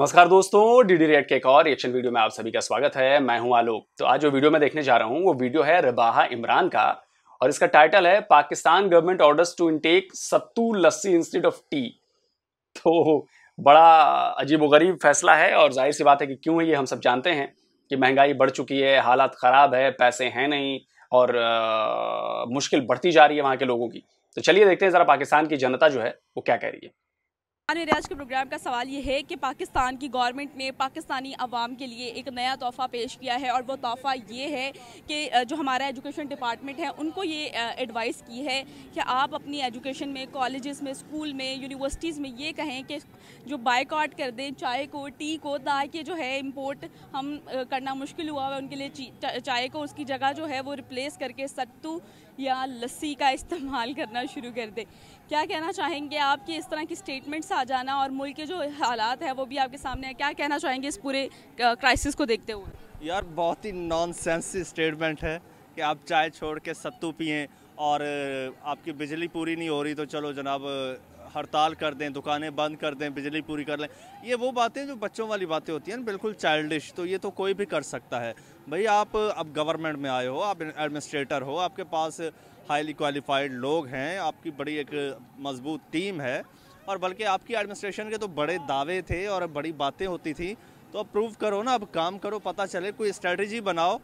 नमस्कार दोस्तों DD red के एक और रिएक्शन वीडियो में आप सभी का स्वागत है मैं हूं आलोक तो आज जो वीडियो मैं देखने जा रहा हूं वो वीडियो है रबाहा इमरान का और इसका टाइटल है Pakistan government orders to intake sattu lassi instead of tea तो बड़ा अजीब वरीब फैसला है और जाहिर सी बात है कि क्यों है ये हम सब जानते हैं कि महंगाई बढ़ चुकी है हालात ख़राब है पैसे हैं नहीं और आ, मुश्किल बढ़ती जा रही है वहाँ के लोगों की तो चलिए देखते हैं ज़रा पाकिस्तान की जनता जो है वो क्या कह रही है रियाज के प्रोग्राम का सवाल ये है कि पाकिस्तान की गवर्नमेंट ने पाकिस्तानी आवाम के लिए एक नया तोहफ़ा पेश किया है और वो तोहफ़ा ये है कि जो हमारा एजुकेशन डिपार्टमेंट है उनको ये एडवाइस की है कि आप अपनी एजुकेशन में कॉलेजेस में स्कूल में यूनिवर्सिटीज़ में ये कहें कि जो बाइकआउट कर दें चाय को टी को ताकि जो है इम्पोर्ट हम करना मुश्किल हुआ है उनके लिए चाय को उसकी जगह जो है वो रिप्लेस करके सत्तू या लस्सी का इस्तेमाल करना शुरू कर दें क्या कहना चाहेंगे आपकी इस तरह की स्टेटमेंट्स आ जाना और मुल्क के जो हालात है वो भी आपके सामने है क्या कहना चाहेंगे इस पूरे क्राइसिस को देखते हुए यार बहुत ही नॉन स्टेटमेंट है कि आप चाय छोड़ के सत्तू पिए और आपकी बिजली पूरी नहीं हो रही तो चलो जनाब हड़ताल कर दें दुकानें बंद कर दें बिजली पूरी कर लें ये वो बातें जो बच्चों वाली बातें होती हैं ना बिल्कुल चाइल्डिश तो ये तो कोई भी कर सकता है भाई आप अब गवर्नमेंट में आए हो आप एडमिनिस्ट्रेटर हो आपके पास हाईली क्वालिफाइड लोग हैं आपकी बड़ी एक मजबूत टीम है और बल्कि आपकी एडमिनिस्ट्रेशन के तो बड़े दावे थे और बड़ी बातें होती थी तो अब प्रूव करो ना अब काम करो पता चले कोई स्ट्रेटजी बनाओ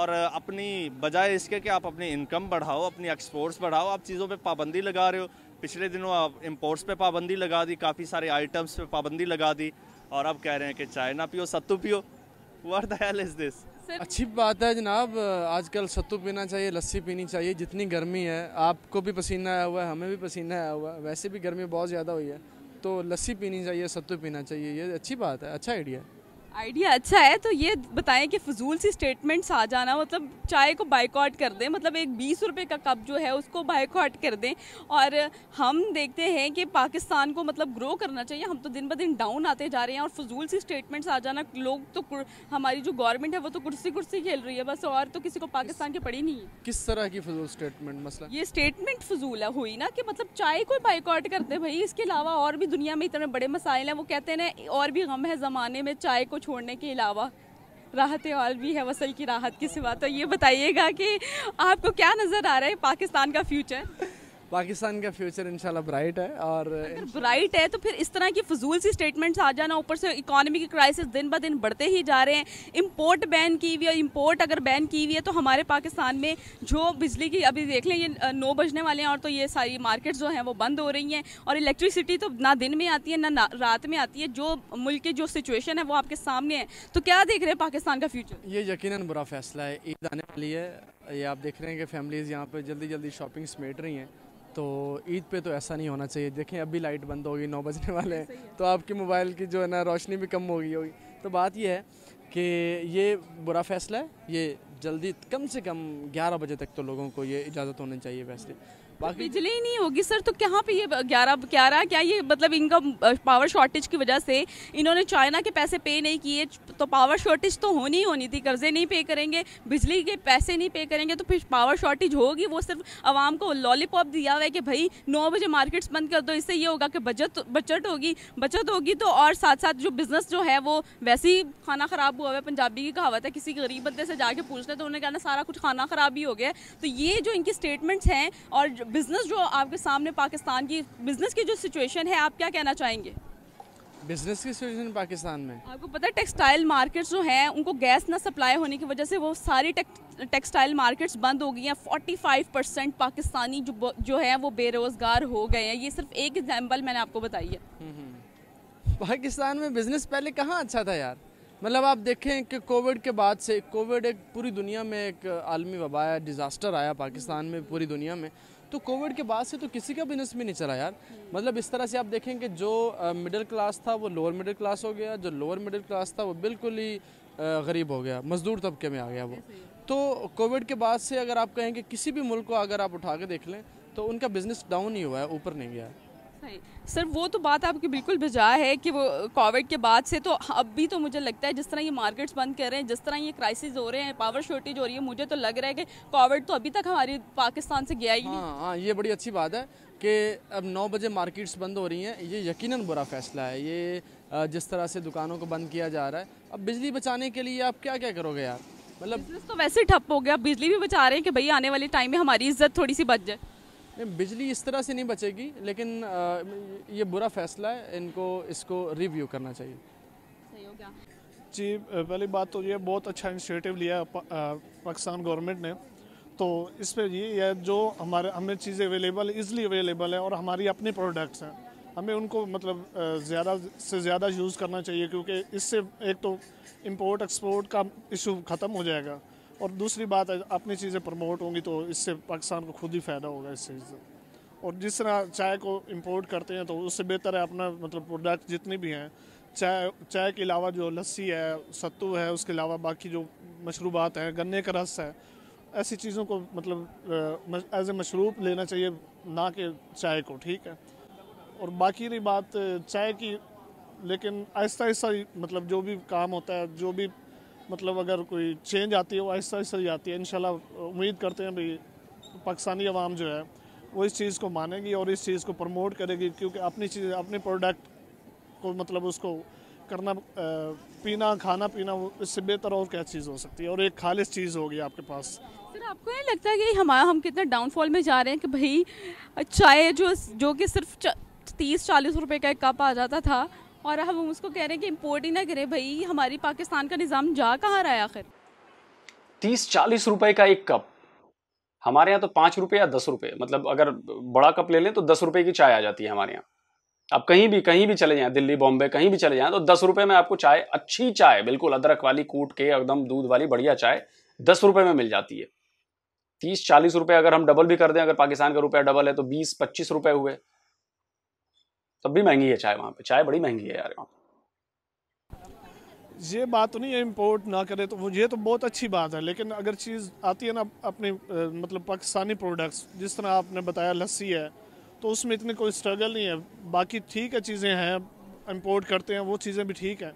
और अपनी बजाय इसके कि आप अपनी इनकम बढ़ाओ अपनी एक्सपोर्ट्स बढ़ाओ आप चीज़ों पे पाबंदी लगा रहे हो पिछले दिनों आप इम्पोर्ट्स पे पाबंदी लगा दी काफ़ी सारे आइटम्स पे पाबंदी लगा दी और अब कह रहे हैं कि चाइना पियो सत्तू पियो वर्ट इज़ दिस अच्छी बात है जनाब आजकल सत्तू पीना चाहिए लस्सी पीनी चाहिए जितनी गर्मी है आपको भी पसीना आया हुआ है हमें भी पसीना आया हुआ है वैसे भी गर्मी बहुत ज़्यादा हुई है तो लस्सी पीनी चाहिए सत्तू पीना चाहिए ये अच्छी बात है अच्छा आइडिया है आइडिया अच्छा है तो ये बताएं कि फजूल सी स्टेटमेंट्स आ जाना मतलब चाय को बाइकआउट कर दें मतलब एक बीस रुपए का कप जो है उसको बाइकआउट कर दें और हम देखते हैं कि पाकिस्तान को मतलब ग्रो करना चाहिए हम तो दिन ब दिन डाउन आते जा रहे हैं और फजूल सी स्टेटमेंट्स आ जाना लोग तो हमारी जो गवर्नमेंट है वो तो कुर्सी कुर्सी खेल रही है बस और तो किसी को पाकिस्तान की पड़ी नहीं है किस तरह की फजूल स्टेटमेंट मसला ये स्टेटमेंट फजूल है हुई ना कि मतलब चाय को बाइकआउट करते भाई इसके अलावा और भी दुनिया में इतने बड़े मसाइल हैं वो कहते हैं ना और भी गम है ज़माने में चाय को छोड़ने के अलावा राहत और भी है वसल की राहत के सिवा तो ये बताइएगा कि आपको क्या नज़र आ रहा है पाकिस्तान का फ्यूचर पाकिस्तान का फ्यूचर इंशाल्लाह ब्राइट है और अगर ब्राइट है तो फिर इस तरह की फजूल सी स्टेटमेंट्स आ जाना ऊपर से इकोनॉमी की क्राइसिस दिन ब दिन बढ़ते ही जा रहे हैं इम्पोर्ट बैन की हुई है इम्पोर्ट अगर बैन की हुई है तो हमारे पाकिस्तान में जो बिजली की अभी देख लें ये नौ बजने वाले हैं और तो ये सारी मार्केट जो हैं वो बंद हो रही हैं और इलेक्ट्रिसिटी तो ना दिन में आती है ना रात में आती है जो मुल्क की जो सिचुएशन है वो आपके सामने है तो क्या देख रहे हैं पाकिस्तान का फ्यूचर ये यकीन बुरा फैसला है ईद आने वाली है ये आप देख रहे हैं कि फैमिलीज़ यहाँ पर जल्दी जल्दी शॉपिंग समेट रही हैं तो ईद पे तो ऐसा नहीं होना चाहिए देखें अभी लाइट बंद होगी नौ बजने वाले हैं तो आपके मोबाइल की जो है ना रोशनी भी कम हो गई होगी तो बात यह है कि ये बुरा फैसला है ये जल्दी कम से कम 11 बजे तक तो लोगों को ये इजाज़त होनी चाहिए फैसले बिजली नहीं होगी सर तो कहाँ पे ये ग्यारह ग्यारह क्या ये मतलब इनका पावर शॉर्टेज की वजह से इन्होंने चाइना के पैसे पे नहीं किए तो पावर शॉर्टेज तो होनी ही होनी थी कर्जे नहीं पे करेंगे बिजली के पैसे नहीं पे करेंगे तो फिर पावर शॉर्टेज होगी वो सिर्फ आवाम को लॉलीपॉप दिया हुआ है कि भाई नौ बजे मार्केट्स बंद कर दो इससे ये होगा कि बचत बचत होगी बचत होगी तो और साथ साथ जो बिज़नेस जो है वो वैसे ही खाना ख़राब हुआ हुआ है पंजाबी की कहावत है किसी गरीब बंदे से जाके पूछना तो उन्होंने कहना सारा कुछ खाना ख़राब ही हो गया तो ये जो इनकी स्टेटमेंट्स हैं और बिज़नेस जो आपके सामने पाकिस्तान की बिज़नेस की जो सिचुएशन है आप क्या कहना चाहेंगे बिज़नेस की सिचुएशन पाकिस्तान में आपको पता है टेक्सटाइल मार्केट्स जो हैं उनको गैस ना सप्लाई होने की वजह से वो सारी टेक्सटाइल मार्केट्स बंद हो गई हैं 45 परसेंट पाकिस्तानी जो जो है वो बेरोज़गार हो गए हैं ये सिर्फ एक एग्जाम्पल मैंने आपको बताई है हम्म। पाकिस्तान में बिज़नेस पहले कहाँ अच्छा था यार मतलब आप देखें कि कोविड के बाद से कोविड एक पूरी दुनिया में एक आलमी वबा है डिज़ास्टर आया पाकिस्तान में पूरी दुनिया में तो कोविड के बाद से तो किसी का बिजनेस भी नहीं चला यार मतलब इस तरह से आप देखेंगे जो मिडिल क्लास था वो लोअर मिडिल क्लास हो गया जो लोअर मिडिल क्लास था वो बिल्कुल ही गरीब हो गया मजदूर तबके में आ गया वो तो कोविड के बाद से अगर आप कहें कि किसी भी मुल्क को अगर आप उठा के देख लें तो उनका बिज़नेस डाउन ही हुआ है ऊपर नहीं गया है सर वो तो बात आपकी बिल्कुल बजा है कि वो कोविड के बाद से तो अब भी तो मुझे लगता है जिस तरह ये मार्केट्स बंद कर रहे हैं जिस तरह ये क्राइसिस हो रहे हैं पावर शॉर्टेज हो रही है मुझे तो लग रहा है कि कोविड तो अभी तक हमारी पाकिस्तान से गया ही नहीं हाँ, हाँ ये बड़ी अच्छी बात है कि अब नौ बजे मार्केट्स बंद हो रही हैं ये यकीन बुरा फैसला है ये जिस तरह से दुकानों को बंद किया जा रहा है अब बिजली बचाने के लिए आप क्या क्या करोगे यार मतलब तो वैसे ठप हो गया बिजली भी बचा रहे हैं कि भाई आने वाले टाइम में हमारी इज्जत थोड़ी सी बच जाए नहीं बिजली इस तरह से नहीं बचेगी लेकिन ये बुरा फैसला है इनको इसको रिव्यू करना चाहिए सही हो गया जी पहली बात तो ये बहुत अच्छा इनिशिएटिव लिया पाकिस्तान गवर्नमेंट ने तो इस पर ये है जो हमारे हमें चीज़ें अवेलेबल इजली अवेलेबल है और हमारी अपने प्रोडक्ट्स हैं हमें उनको मतलब ज़्यादा से ज़्यादा यूज़ करना चाहिए क्योंकि इससे एक तो इम्पोर्ट एक्सपोर्ट का इशू ख़त्म हो जाएगा और दूसरी बात अपनी चीज़ें प्रमोट होंगी तो इससे पाकिस्तान को खुद ही फ़ायदा होगा इस चीज़ से और जिस तरह चाय को इंपोर्ट करते हैं तो उससे बेहतर है अपना मतलब प्रोडक्ट जितनी भी हैं चाय चाय के अलावा जो लस्सी है सत्तू है उसके अलावा बाकी जो मशरूबात हैं गन्ने का रस है ऐसी चीज़ों को मतलब एज ए मशरूब लेना चाहिए ना कि चाय को ठीक है और बाकी रही बात चाय की लेकिन आहिस्ता आहिस्ता मतलब जो भी काम होता है जो भी मतलब अगर कोई चेंज आती है वो आहिस्ता आहिस्ता जाती है इन उम्मीद करते हैं भाई पाकिस्तानी आवाम जो है वो इस चीज़ को मानेगी और इस चीज़ को प्रमोट करेगी क्योंकि अपनी चीज़ अपने प्रोडक्ट को मतलब उसको करना पीना खाना पीना इससे बेहतर और क्या चीज़ हो सकती है और एक खालिश चीज़ होगी आपके पास सर आपको नहीं लगता कि हमारा हम कितना डाउनफॉल में जा रहे हैं कि भाई चाय जो जो कि सिर्फ तीस चालीस रुपए का एक कप आ जाता था और हम उसको कह रहे हैं कि इम्पोर्ट ही ना करें भाई हमारी पाकिस्तान का निज़ाम जा कहाँ रहा है आखिर तीस चालीस रुपए का एक कप हमारे यहाँ तो पाँच रुपये या दस रुपये मतलब अगर बड़ा कप ले लें तो दस रुपये की चाय आ जाती है हमारे यहाँ आप कहीं भी कहीं भी चले जाएं दिल्ली बॉम्बे कहीं भी चले जाएं तो दस रुपये में आपको चाय अच्छी चाय बिल्कुल अदरक वाली कूट के एकदम दूध वाली बढ़िया चाय दस रुपये में मिल जाती है तीस चालीस रुपये अगर हम डबल भी कर दें अगर पाकिस्तान का रुपया डबल है तो बीस पच्चीस रुपये हुए तब भी महंगी है चाय वहाँ पे चाय बड़ी महंगी है यार वहाँ ये बात तो नहीं है इम्पोर्ट ना करें तो ये तो बहुत अच्छी बात है लेकिन अगर चीज़ आती है ना अपने मतलब पाकिस्तानी प्रोडक्ट्स जिस तरह आपने बताया लस्सी है तो उसमें इतनी कोई स्ट्रगल नहीं है बाकी ठीक है चीज़ें हैं इम्पोर्ट करते हैं वो चीज़ें भी ठीक हैं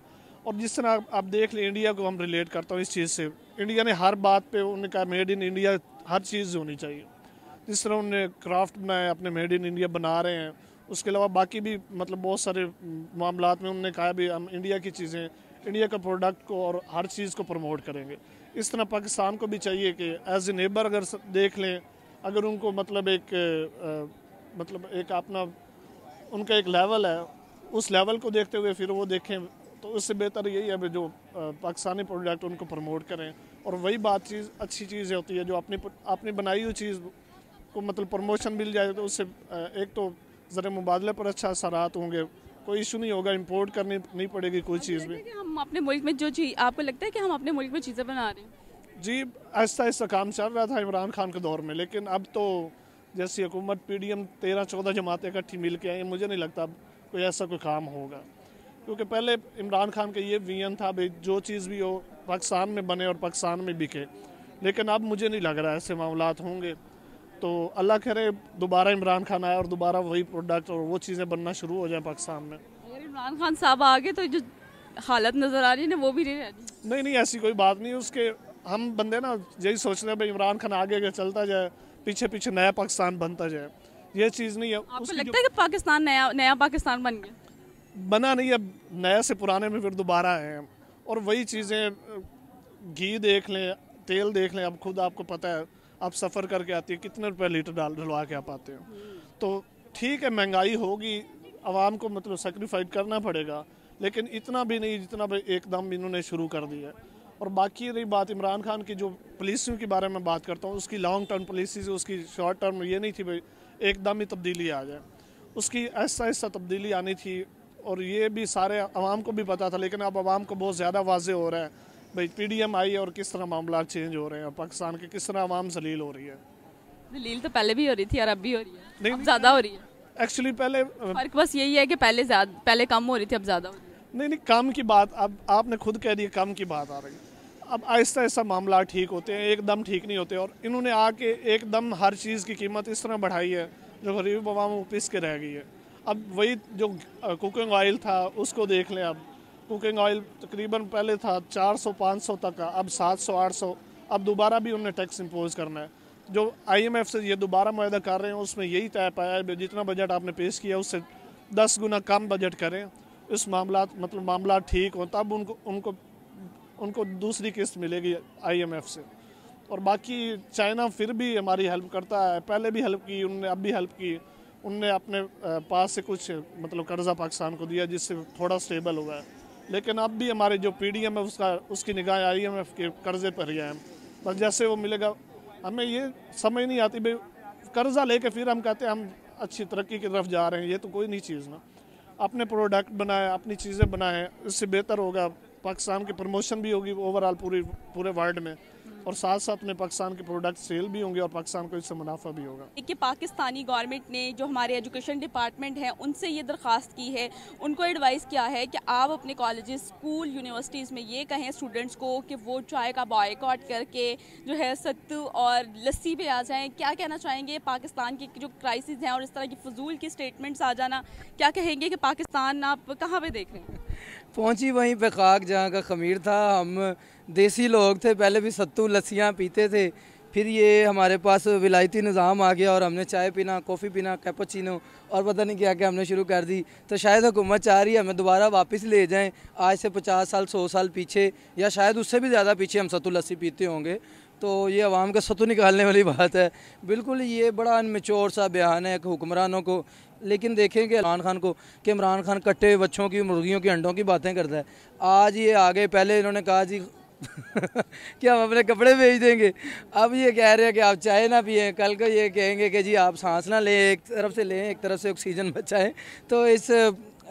और जिस तरह आप देख लें इंडिया को हम रिलेट करता हूँ इस चीज़ से इंडिया ने हर बात पे उन्होंने कहा मेड इन इंडिया हर चीज़ होनी चाहिए जिस तरह उन्होंने क्राफ्ट बनाए अपने मेड इन इंडिया बना रहे हैं उसके अलावा बाकी भी मतलब बहुत सारे मामला में उन्होंने कहा भी हम इंडिया की चीज़ें इंडिया का प्रोडक्ट को और हर चीज़ को प्रमोट करेंगे इस तरह पाकिस्तान को भी चाहिए कि एज ए नेबर अगर देख लें अगर उनको मतलब एक आ, मतलब एक अपना उनका एक लेवल है उस लेवल को देखते हुए फिर वो देखें तो उससे बेहतर यही है जो पाकिस्तानी प्रोडक्ट उनको प्रमोट करें और वही बात चीज़ अच्छी चीज़ होती है जो अपनी अपनी बनाई हुई चीज़ को मतलब प्रमोशन मिल जाए तो उससे एक तो ज़र मुबादले पर अच्छा असरात होंगे कोई इशू नहीं होगा इम्पोर्ट करनी नहीं पड़ेगी कोई चीज़ भी हम अपने मुल्क में जो चीज़ आपको लगता है कि हम अपने मुल्क में चीज़ें बना रहे हैं जी ऐसा ऐसा काम चल रहा था इमरान खान के दौर में लेकिन अब तो जैसी हुकूमत पी डी एम तेरह चौदह जमातें इकट्ठी मिल के आई मुझे नहीं लगता कोई ऐसा कोई काम होगा क्योंकि पहले इमरान खान का ये विजन था भाई जो चीज़ भी हो पाकिस्तान में बने और पाकिस्तान में बिके लेकिन अब मुझे नहीं लग रहा ऐसे मामला होंगे तो अल्लाह करे दोबारा इमरान खान आए और दोबारा वही प्रोडक्ट और वो चीज़ें बनना शुरू हो जाए पाकिस्तान में अगर इमरान खान साहब आ गए तो जो हालत नज़र आ रही है ना वो भी नहीं रहती नहीं नहीं ऐसी कोई बात नहीं उसके हम बंदे ना यही रहे हैं भाई इमरान खान आगे आगे चलता जाए पीछे पीछे नया पाकिस्तान बनता जाए ये चीज़ नहीं है आपको लगता है कि पाकिस्तान नया नया पाकिस्तान बन गया बना नहीं अब नया से पुराने में फिर दोबारा आए और वही चीज़ें घी देख लें तेल देख लें अब खुद आपको पता है आप सफ़र करके आती है कितने रुपए लीटर डाल डलवा के आ पाते हो तो ठीक है महंगाई होगी आवाम को मतलब सेक्रीफाइड करना पड़ेगा लेकिन इतना भी नहीं जितना भी एकदम इन्होंने शुरू कर दिया है और बाकी रही बात इमरान खान की जो पॉलिसियों के बारे में बात करता हूँ उसकी लॉन्ग टर्म पॉलिसीज उसकी शॉर्ट टर्म ये नहीं थी भाई एकदम ही तब्दीली आ जाए उसकी ऐसा ऐसा तब्दीली आनी थी और ये भी सारे आवाम को भी पता था लेकिन अब आवाम को बहुत ज़्यादा वाज हो रहा है भाई पी डी एम आई और किस तरह मामला चेंज हो रहे हैं पाकिस्तान के किस तरह आवाम जलील हो रही है जलील तो पहले भी हो रही थी और अब भी हो रही है नहीं ज़्यादा हो रही है एक्चुअली पहले फर्क बस यही है कि पहले पहले कम हो रही थी अब ज़्यादा नहीं नहीं काम की बात अब आपने खुद कह दिया काम की बात आ रही है अब आहिस्ता आहिस्ता मामला ठीक होते हैं एकदम ठीक नहीं होते और इन्होंने आके एकदम हर चीज़ की कीमत इस तरह बढ़ाई है जो गरीब आवाम वो पिस के रह गई है अब वही जो कुकिंग ऑयल था उसको देख लें अब कुकिंग ऑयल तकरीबन पहले था 400-500 तक का अब 700-800 अब दोबारा भी उन्हें टैक्स इम्पोज करना है जो आईएमएफ से ये दोबारा माहा कर रहे हैं उसमें यही तय पाया है जितना बजट आपने पेश किया उससे दस गुना कम बजट करें इस मामला मतलब मामला ठीक हो तब उनको उनको उनको दूसरी किस्त मिलेगी आई से और बाकी चाइना फिर भी हमारी हेल्प करता है पहले भी हेल्प की उनने अब भी हेल्प की उनने अपने पास से कुछ मतलब कर्ज़ा पाकिस्तान को दिया जिससे थोड़ा स्टेबल हुआ है लेकिन अब भी हमारे जो पी डी एम है उसका उसकी निगाह आई एम एफ के कर्ज़े पर ही है पर जैसे वो मिलेगा हमें ये समझ नहीं आती भाई कर्ज़ा लेके फिर हम कहते हैं हम अच्छी तरक्की की तरफ जा रहे हैं ये तो कोई नहीं चीज़ ना अपने प्रोडक्ट बनाए अपनी चीज़ें बनाएं इससे बेहतर होगा पाकिस्तान की प्रमोशन भी होगी ओवरऑल पूरी पूरे वर्ल्ड में और साथ साथ में पाकिस्तान के प्रोडक्ट सेल भी होंगे और पाकिस्तान को इससे मुनाफा भी होगा देखिए पाकिस्तानी गवर्नमेंट ने जो हमारे एजुकेशन डिपार्टमेंट है उनसे ये दरख्वास्त की है उनको एडवाइस किया है कि आप अपने कॉलेज स्कूल यूनिवर्सिटीज़ में ये कहें स्टूडेंट्स को कि वो चाय का बॉयकॉट करके जो है सत्तू और लस्सी पे आ जाएँ क्या कहना चाहेंगे पाकिस्तान की जो क्राइसिस हैं और इस तरह की फजूल की स्टेटमेंट्स आ जाना क्या कहेंगे कि पाकिस्तान आप कहाँ पर देख रहे हैं पहुँची वहीं पर खाक जहाँ का खमीर था हम देसी लोग थे पहले भी सत्तू लस्सियाँ पीते थे फिर ये हमारे पास विलायती निज़ाम आ गया और हमने चाय पीना कॉफ़ी पीना कैपोचिनो और पता नहीं क्या क्या हमने शुरू कर दी तो शायद हुकूमत चाह रही है हमें दोबारा वापस ले जाएं आज से 50 साल 100 साल पीछे या शायद उससे भी ज़्यादा पीछे हम सत्तू लस्सी पीते होंगे तो ये आवाम का सतु निकालने वाली बात है बिल्कुल ये बड़ा अनमेच्योर सा बयान है हुक्मरानों को लेकिन देखें कि इमरान खान को कि इमरान खान कट्टे बच्चों की मुर्गियों के अंडों की बातें करता है आज ये आगे पहले इन्होंने कहा जी कि हम अपने कपड़े भेज देंगे अब ये कह रहे हैं कि आप चाय ना पिए कल को ये कहेंगे कि जी आप सांस ना लें एक तरफ से लें एक तरफ से ऑक्सीजन बचाएं तो इस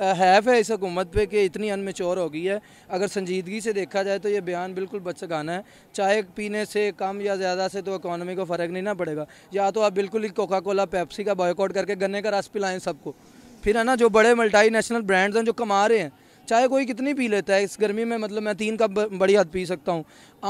हैफ है इस हुकूमत पे कि इतनी मेच्योर हो गई है अगर संजीदगी से देखा जाए तो ये बयान बिल्कुल बचगाना है चाय पीने से कम या ज़्यादा से तो इकानमी को फ़र्क नहीं ना पड़ेगा या तो आप बिल्कुल ही कोका कोला पेप्सी का बॉयकॉट करके गन्ने का रस पिलाएं सबको फिर है ना जो बड़े मल्टी नेशनल ब्रांड्स हैं जो कमा रहे हैं चाहे कोई कितनी पी लेता है इस गर्मी में मतलब मैं तीन कप बड़ी हद पी सकता हूँ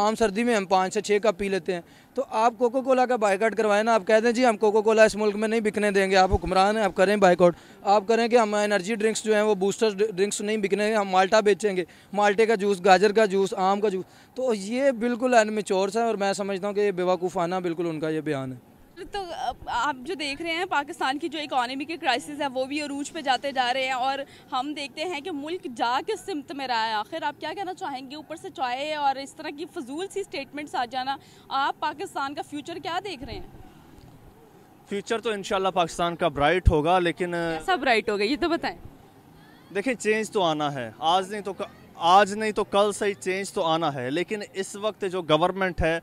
आम सर्दी में हम पाँच से छः कप पी लेते हैं तो आप कोको कोला का बाइकआउट करवाएं ना आप कह दें जी हम कोको कोला इस मुल्क में नहीं बिकने देंगे आप हुक्मरान हैं आप करें बाइकआउट आप करें कि हम एनर्जी ड्रिंक्स जो हैं वो बूस्टर ड्रिंक्स नहीं बिकने हम माल्टा बेचेंगे माल्टे का जूस गाजर का जूस आम का जूस तो ये बिल्कुल अनमेच्योर सा है और मैं समझता हूँ कि ये बेवकूफ़ाना बिल्कुल उनका ये बयान है तो आप जो देख रहे हैं पाकिस्तान की जो इकॉनमी के क्राइसिस है वो भी अरूज पे जाते जा रहे हैं और हम देखते हैं कि मुल्क जा किस सिमत में रहा है आखिर आप क्या कहना चाहेंगे ऊपर से चाय और इस तरह की फजूल सी स्टेटमेंट्स आ जाना आप पाकिस्तान का फ्यूचर क्या देख रहे हैं फ्यूचर तो इनशाला पाकिस्तान का ब्राइट होगा लेकिन सब ब्राइट होगा ये तो बताएं देखें चेंज तो आना है आज नहीं तो आज नहीं तो कल सही चेंज तो आना है लेकिन इस वक्त जो गवर्नमेंट है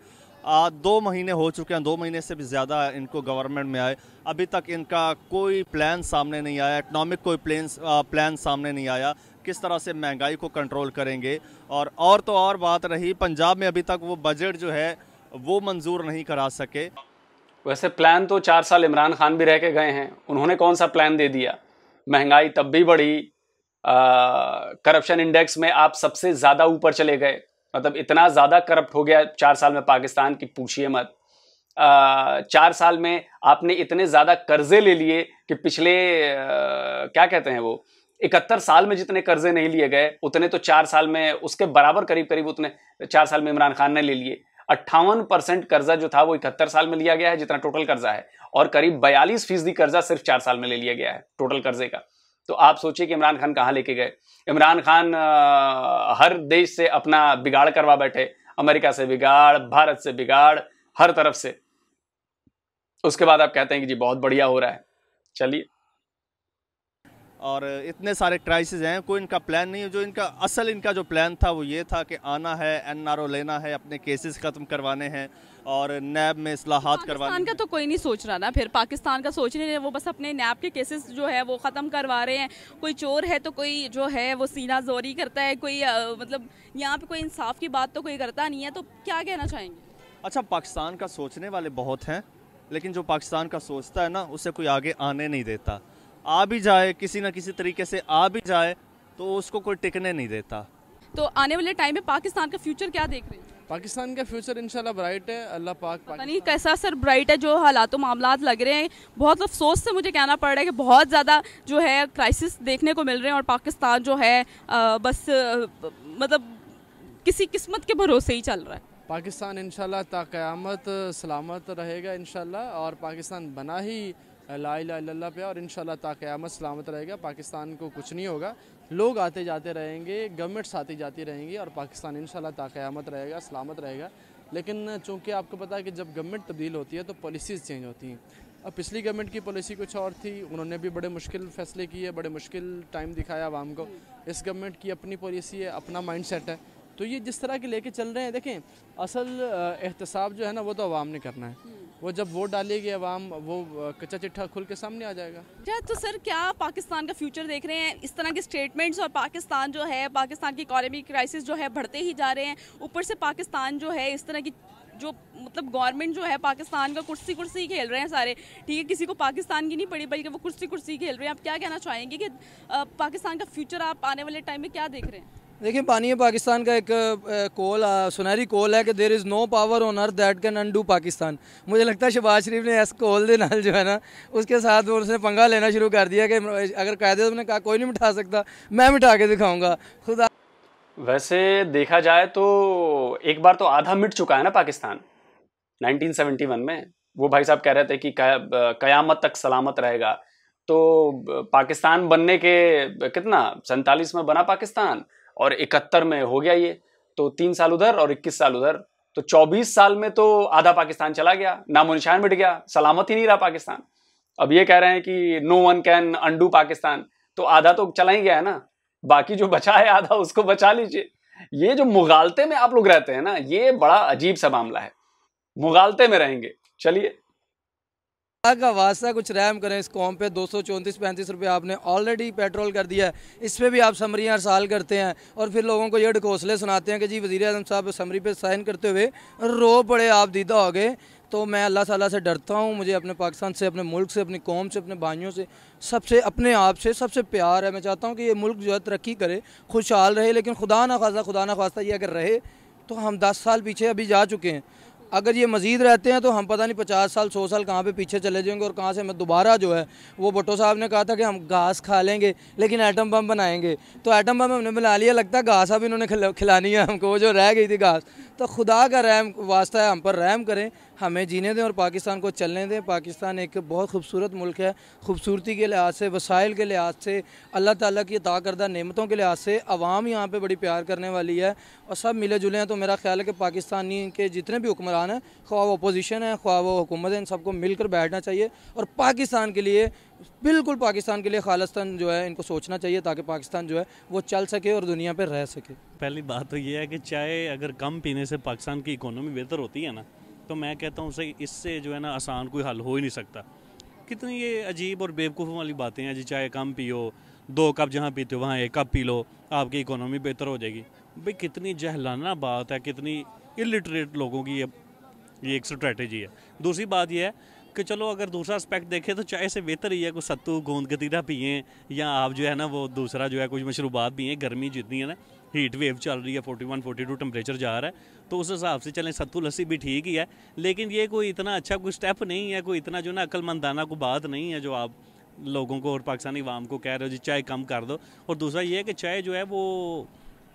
आ, दो महीने हो चुके हैं दो महीने से भी ज़्यादा इनको गवर्नमेंट में आए अभी तक इनका कोई प्लान सामने नहीं आया इकनॉमिक कोई प्लान प्लान सामने नहीं आया किस तरह से महंगाई को कंट्रोल करेंगे और और तो और बात रही पंजाब में अभी तक वो बजट जो है वो मंजूर नहीं करा सके वैसे प्लान तो चार साल इमरान खान भी रह के गए हैं उन्होंने कौन सा प्लान दे दिया महंगाई तब भी बढ़ी करप्शन इंडेक्स में आप सबसे ज़्यादा ऊपर चले गए मतलब इतना ज़्यादा करप्ट हो गया चार साल में पाकिस्तान की पूछिए मत चार साल में आपने इतने ज़्यादा कर्जे ले लिए कि पिछले आ, क्या कहते हैं वो इकहत्तर साल में जितने कर्जे नहीं लिए गए उतने तो चार साल में उसके बराबर करीब करीब उतने चार साल में इमरान खान ने ले लिए अट्ठावन परसेंट कर्जा जो था वो इकहत्तर साल में लिया गया है जितना टोटल कर्जा है और करीब बयालीस फीसदी कर्जा सिर्फ चार साल में ले लिया गया है टोटल कर्जे का तो आप सोचिए कि इमरान खान कहाँ लेके गए इमरान खान हर देश से अपना बिगाड़ करवा बैठे अमेरिका से बिगाड़ भारत से बिगाड़ हर तरफ से उसके बाद आप कहते हैं कि जी बहुत बढ़िया हो रहा है चलिए और इतने सारे क्राइसिस हैं कोई इनका प्लान नहीं है जो इनका असल इनका जो प्लान था वो ये था कि आना है एनआरओ लेना है अपने केसेस ख़त्म करवाने हैं और नैब में असलाहत करवा पाकिस्तान का तो कोई नहीं सोच रहा ना फिर पाकिस्तान का सोच नहीं वो बस अपने नैब के केसेस जो है वो ख़त्म करवा रहे हैं कोई चोर है तो कोई जो है वो सीना जोरी करता है कोई मतलब यहाँ पे कोई इंसाफ की बात तो कोई करता नहीं है तो क्या कहना चाहेंगे अच्छा पाकिस्तान का सोचने वाले बहुत हैं लेकिन जो पाकिस्तान का सोचता है ना उसे कोई आगे आने नहीं देता आ भी जाए किसी ना किसी तरीके से आ भी जाए तो उसको कोई टिकने नहीं देता तो आने वाले टाइम में पाकिस्तान का फ्यूचर क्या देख रहे हैं पाकिस्तान का फ्यूचर इंशाल्लाह ब्राइट है अल्लाह पाक पाकिस्तान कैसा सर ब्राइट है जो हालात मामला लग रहे हैं बहुत अफसोस से मुझे कहना पड़ रहा है कि बहुत ज़्यादा जो है क्राइसिस देखने को मिल रहे हैं और पाकिस्तान जो है आ, बस मतलब किसी किस्मत के भरोसे ही चल रहा है पाकिस्तान इन ताक़यामत सलामत रहेगा इन और पाकिस्तान बना ही ला ला पे और इन ताक़यामत सलामत रहेगा पाकिस्तान को कुछ नहीं होगा लोग आते जाते रहेंगे गवर्नमेंट्स आती जाती रहेंगी और पाकिस्तान इन ताक़यामत रहेगा सलामत रहेगा लेकिन चूँकि आपको पता है कि जब गवर्नमेंट तब्दील होती है तो पॉलिसीज़ चेंज होती हैं अब पिछली गवर्नमेंट की पॉलिसी कुछ और थी उन्होंने भी बड़े मुश्किल फैसले किए बड़े मुश्किल टाइम दिखाया आवाम को इस गवर्नमेंट की अपनी पॉलिसी है अपना माइंड सेट है तो ये जिस तरह के लेके चल रहे हैं देखें असल एहतसाब जो है ना वो तो आवाम ने करना है वो जब वोट डालेगी आवाम वो कच्चा चिट्ठा खुल के सामने आ जाएगा जा अच्छा, तो सर क्या पाकिस्तान का फ्यूचर देख रहे हैं इस तरह के स्टेटमेंट्स और पाकिस्तान जो है पाकिस्तान की इकोनॉमिक क्राइसिस जो है बढ़ते ही जा रहे हैं ऊपर से पाकिस्तान जो है इस तरह की जो मतलब गवर्नमेंट जो है पाकिस्तान का कुर्सी कुर्सी खेल रहे हैं सारे ठीक है किसी को पाकिस्तान की नहीं पड़ी बल्कि वो कुर्सी कुर्सी खेल रहे हैं आप क्या कहना चाहेंगे कि पाकिस्तान का फ्यूचर आप आने वाले टाइम में क्या देख रहे हैं देखिए पानी पाकिस्तान का एक कॉल सुनहरी कॉल है कि there is no power on earth that can undo Pakistan मुझे लगता है शबाज शरीफ ने इस कॉल के नाल जो है ना उसके साथ वो उसने पंगा लेना शुरू कर दिया कि अगर कायदे ने कहा कोई नहीं मिठा सकता मैं मिठा के दिखाऊंगा खुदा वैसे देखा जाए तो एक बार तो आधा मिट चुका है ना पाकिस्तान 1971 में वो भाई साहब कह रहे थे कि कयामत तक सलामत रहेगा तो पाकिस्तान बनने के कितना सैंतालीस में बना पाकिस्तान और इकहत्तर में हो गया ये तो तीन साल उधर और इक्कीस साल उधर तो चौबीस साल में तो आधा पाकिस्तान चला गया नामो निशान मिट गया सलामत ही नहीं रहा पाकिस्तान अब ये कह रहे हैं कि no one can undo Pakistan तो आधा तो चला ही गया है ना बाकी जो बचा है आधा उसको बचा लीजिए ये जो मुगालते में आप लोग रहते हैं ना ये बड़ा अजीब सा मामला है मुगालते में रहेंगे चलिए का वास्ता कुछ रैम करें इस कॉम पे दो सौ चौंतीस पैंतीस रुपये आपने ऑलरेडी पेट्रोल कर दिया है इस पर भी आप समरी हर साल करते हैं और फिर लोगों को ये ढकोसले सुनाते हैं कि जी वज़ी अजम साहब समरी पे साइन करते हुए रो पड़े आप दीदा हो गए तो मैं अल्लाह ताला से डरता हूँ मुझे अपने पाकिस्तान से अपने मुल्क से अपनी कौम से अपने भाइयों से सबसे अपने आप से सबसे प्यार है मैं चाहता हूँ कि ये मुल्क जो है तरक्की करे खुशहाल रहे लेकिन खुदा ना खासा खुदा ना खासा ये अगर रहे तो हम दस साल पीछे अभी जा चुके हैं अगर ये मज़ीद रहते हैं तो हम पता नहीं पचास साल सौ साल कहाँ पे पीछे चले जाएंगे और कहाँ से हमें दोबारा जो है वो भुट्टो साहब ने कहा था कि हम घास खा लेंगे लेकिन एटम बम बनाएंगे तो एटम बम हमने बना लिया लगता है घास अब इन्होंने खिलानी है हमको वो जो रह गई थी घास तो खुदा का रहम वास्ता है हम पर रहम करें हमें जीने दें और पाकिस्तान को चलने दें पाकिस्तान एक बहुत खूबसूरत मुल्क है खूबसूरती के लिहाज से वसाइल के लिहाज से अल्लाह ताला की अदा करदा नेमतों के लिहाज से आवाम यहाँ पे बड़ी प्यार करने वाली है और सब मिले जुले हैं तो मेरा ख्याल है कि पाकिस्तानी के जितने भी हुक्मरान हैं ख्वा वो अपोजिशन है ख्वा वो हुकूमत है इन सबको मिलकर बैठना चाहिए और पाकिस्तान के लिए बिल्कुल पाकिस्तान के लिए खालस्तान जो है इनको सोचना चाहिए ताकि पाकिस्तान जो है वो चल सके और दुनिया पर रह सके पहली बात तो ये है कि चाय अगर कम पीने से पाकिस्तान की इकोनॉमी बेहतर होती है ना तो मैं कहता हूँ इससे जो है ना आसान कोई हल हो ही नहीं सकता कितनी ये अजीब और बेवकूफ़ वाली बातें हैं जी चाय कम पियो दो कप जहाँ पीते हो वहाँ एक कप पी लो आपकी इकोनॉमी बेहतर हो जाएगी भाई कितनी जहलाना बात है कितनी इलिटरेट लोगों की ये ये एक स्ट्रेटजी है दूसरी बात यह है कि चलो अगर दूसरा एस्पेक्ट देखें तो चाय से बेहतर ही है कुछ सत्तू गोंद गतीरा पिए या आप जो है ना वो दूसरा जो है कुछ मशरूबात पिए गर्मी जितनी है ना हीट वेव चल रही है forty one forty two temperature जा रहा है तो उस हिसाब से चलें सत्तू लस्सी भी ठीक ही है लेकिन ये कोई इतना अच्छा कोई स्टेप नहीं है कोई इतना जो ना अक्लमंदाना को बात नहीं है जो आप लोगों को और पाकिस्तानी वाम को कह रहे हो जी चाय कम कर दो और दूसरा ये है कि चाय जो है वो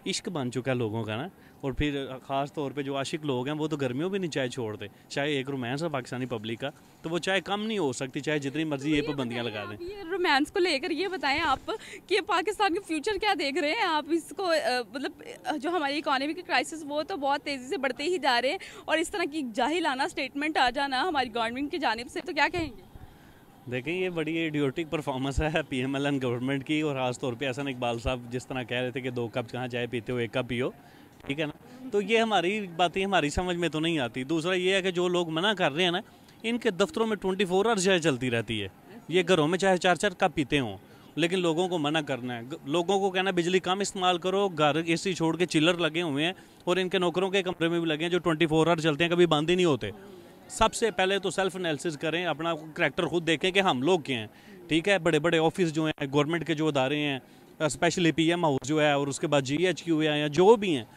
इश्क बन चुका है लोगों का ना और फिर ख़ास तौर पे जो आशिक लोग हैं वो तो गर्मियों भी नहीं चाय छोड़ते चाहे एक रोमांस है पाकिस्तानी पब्लिक का तो वो चाय कम नहीं हो सकती चाहे जितनी मर्जी ये तो पाबंदियाँ लगा दें रोमांस को लेकर ये बताएं आप कि पाकिस्तान के फ्यूचर क्या देख रहे हैं आप इसको मतलब जो हमारी इकोनॉमी की क्राइसिस वो तो बहुत तेज़ी से बढ़ते ही जा रहे हैं और इस तरह की जाहिलाना स्टेटमेंट आ जाना हमारी गवर्नमेंट की जानब से तो क्या कहेंगे देखिए ये बड़ी एडियोटिक परफॉर्मेंस है P M L N government की और ख़ास तौर पे हसन इकबाल साहब जिस तरह कह रहे थे कि दो कप जहाँ चाय पीते हो एक कप पियो ठीक है ना तो ये हमारी बातें हमारी समझ में तो नहीं आती दूसरा ये है कि जो लोग मना कर रहे हैं ना इनके दफ्तरों में ट्वेंटी फोर आवर चाय चलती रहती है ये घरों में चाहे चार चार कप पीते हों लेकिन लोगों को मना करना है लोगों को कहना बिजली कम इस्तेमाल करो घर ए सी छोड़ के चिलर लगे हुए हैं और इनके नौकरों के कमरे में भी लगे हैं जो ट्वेंटी फोर आवर चलते हैं कभी बंद ही नहीं होते सबसे पहले तो सेल्फ एनालिसिस करें अपना करैक्टर खुद देखें कि हम लोग के हैं ठीक है बड़े बड़े ऑफिस जो हैं गवर्नमेंट के जो अदारे हैं स्पेशली पी एम हाउस जो है और उसके बाद जी एच क्यू है या जो भी हैं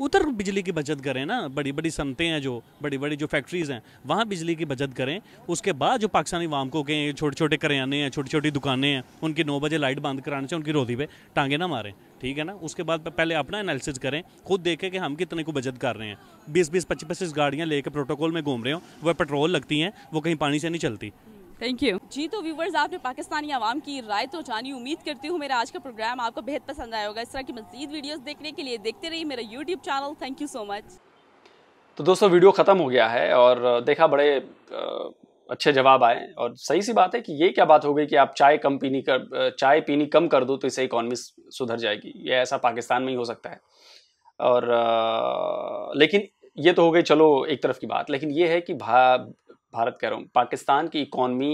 उधर बिजली की बचत करें ना बड़ी बड़ी सनतें हैं जो बड़ी बड़ी जो फैक्ट्रीज़ हैं वहाँ बिजली की बचत करें उसके बाद जो पाकिस्तानी वाम को कहें छोटे छोटे करियाने हैं छोटी छोटी दुकानें हैं उनकी नौ बजे लाइट बंद कराने से उनकी रोधी पे टांगे ना मारें ठीक है ना उसके बाद पहले अपना एनालिसिस करें खुद देखें कि हम कितने को बचत कर रहे हैं बीस बीस पच्चीस पच्चीस गाड़ियाँ लेकर प्रोटोकॉल में घूम रहे हो वह पेट्रोल लगती हैं वो कहीं पानी से नहीं चलती थैंक यू जी तो व्यूवर्स आपने पाकिस्तानी आवाम की राय तो जानी उम्मीद करती हूँ मेरा आज का प्रोग्राम आपको बेहद पसंद आया होगा इस तरह की मजीद वीडियोस देखने के लिए देखते रहिए मेरा YouTube channel thank you so much तो दोस्तों वीडियो ख़त्म हो गया है और देखा बड़े अच्छे जवाब आए और सही सी बात है कि ये क्या बात हो गई कि आप चाय कम पीनी कर चाय पीनी कम कर दो तो इससे इकॉनमी सुधर जाएगी ये ऐसा पाकिस्तान में ही हो सकता है और आ, लेकिन ये तो हो गई चलो एक तरफ की बात लेकिन ये है कि भा, भारत कह रहा हूँ पाकिस्तान की इकॉनमी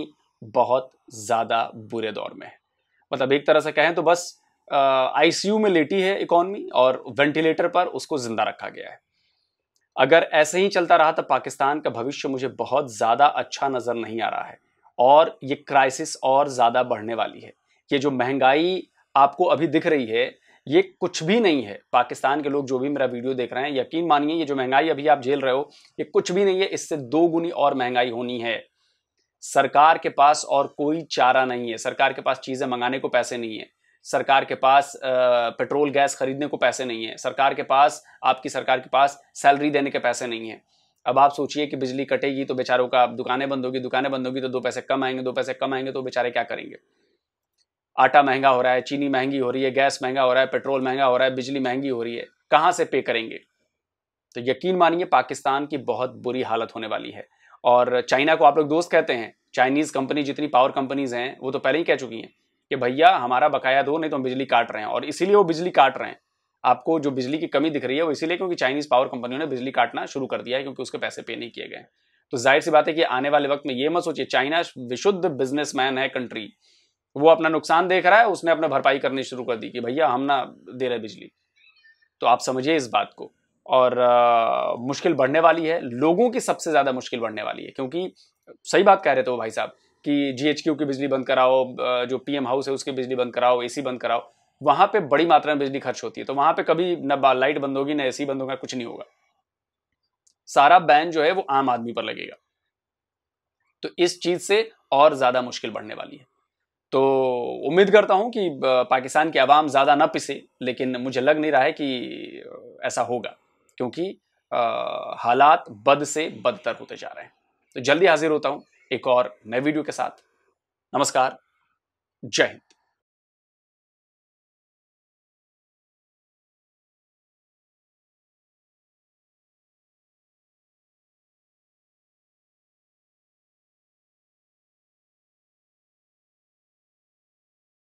बहुत ज़्यादा बुरे दौर में है मतलब एक तरह से कहें तो बस आईसीयू में लेटी है इकॉनमी और वेंटिलेटर पर उसको ज़िंदा रखा गया है अगर ऐसे ही चलता रहा तो पाकिस्तान का भविष्य मुझे बहुत ज़्यादा अच्छा नज़र नहीं आ रहा है और ये क्राइसिस और ज़्यादा बढ़ने वाली है ये जो महंगाई आपको अभी दिख रही है ये कुछ भी नहीं है पाकिस्तान के लोग जो भी मेरा वीडियो देख रहे हैं यकीन मानिए ये जो महंगाई अभी आप झेल रहे हो ये कुछ भी नहीं है इससे दो गुनी और महंगाई होनी है सरकार के पास और कोई चारा नहीं है सरकार के पास चीज़ें मंगाने को पैसे नहीं है सरकार के पास पेट्रोल गैस खरीदने को पैसे नहीं है सरकार के पास आपकी सरकार के पास सैलरी देने के पैसे नहीं है अब आप सोचिए कि बिजली कटेगी तो बेचारों का आप दुकानें बंद होगी दुकानें बंद होगी तो दो पैसे कम आएंगे दो पैसे कम आएंगे तो बेचारे क्या करेंगे आटा महंगा हो रहा है चीनी महंगी हो रही है गैस महंगा हो रहा है पेट्रोल महंगा हो रहा है बिजली महंगी हो रही है कहाँ से पे करेंगे तो यकीन मानिए पाकिस्तान की बहुत बुरी हालत होने वाली है और चाइना को आप लोग दोस्त कहते हैं चाइनीज़ कंपनी जितनी पावर कंपनीज हैं वो तो पहले ही कह चुकी हैं कि भैया हमारा बकाया दो नहीं तो हम बिजली काट रहे हैं और इसीलिए वो बिजली काट रहे हैं आपको जो बिजली की कमी दिख रही है वो इसीलिए क्योंकि चाइनीज़ पावर कंपनियों ने बिजली काटना शुरू कर दिया है क्योंकि उसके पैसे पे नहीं किए गए तो जाहिर सी बात है कि आने वाले वक्त में ये मत सोचिए चाइना विशुद्ध बिजनेसमैन है कंट्री वो अपना नुकसान देख रहा है उसने अपना भरपाई करनी शुरू कर दी कि भैया हम ना दे रहे बिजली तो आप समझिए इस बात को और आ, मुश्किल बढ़ने वाली है लोगों की सबसे ज़्यादा मुश्किल बढ़ने वाली है क्योंकि सही बात कह रहे थे वो भाई साहब कि जी की बिजली बंद कराओ जो पीएम हाउस है उसकी बिजली बंद कराओ ए बंद कराओ वहां पे बड़ी मात्रा में बिजली खर्च होती है तो वहां पे कभी न लाइट बंद होगी न ए बंद होगा कुछ नहीं होगा सारा बैन जो है वो आम आदमी पर लगेगा तो इस चीज से और ज्यादा मुश्किल बढ़ने वाली है तो उम्मीद करता हूं कि पाकिस्तान की आवाम ज्यादा ना पिसे लेकिन मुझे लग नहीं रहा है कि ऐसा होगा क्योंकि हालात बद से बदतर होते जा रहे हैं तो जल्दी हाजिर होता हूं एक और नए वीडियो के साथ नमस्कार जय हिंद